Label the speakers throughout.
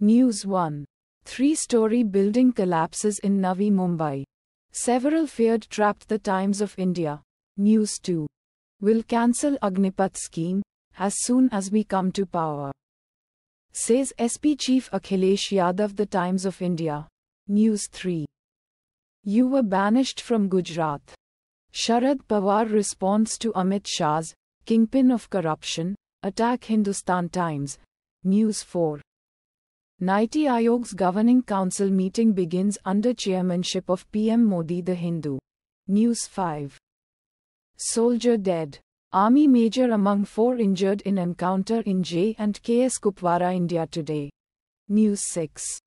Speaker 1: News 1. Three-story building collapses in Navi Mumbai. Several feared trapped the Times of India. News 2. Will cancel Agnipath scheme as soon as we come to power. Says SP Chief Akhilesh Yadav The Times of India. News 3. You were banished from Gujarat. Sharad Pawar responds to Amit Shah's kingpin of corruption attack Hindustan Times. News 4. NITI Ayog's Governing Council meeting begins under chairmanship of PM Modi The Hindu. News 5. Soldier dead. Army major among four injured in encounter in J and KS Kupwara, India today. News 6.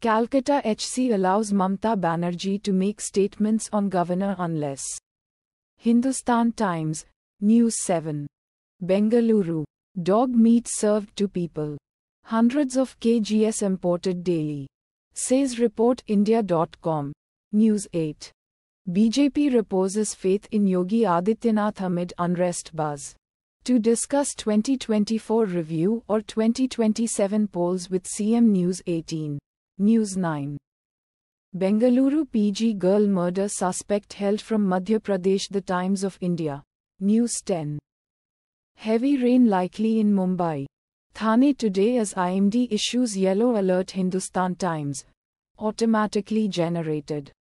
Speaker 1: Calcutta HC allows Mamta Banerjee to make statements on governor unless. Hindustan Times, News 7. Bengaluru. Dog meat served to people. Hundreds of KGS imported daily. Says india.com News 8. BJP reposes faith in Yogi Adityanath amid unrest buzz. To discuss 2024 review or 2027 polls with CM News 18. News 9. Bengaluru PG girl murder suspect held from Madhya Pradesh The Times of India. News 10. Heavy rain likely in Mumbai. Thane today as IMD issues yellow alert Hindustan Times. Automatically generated.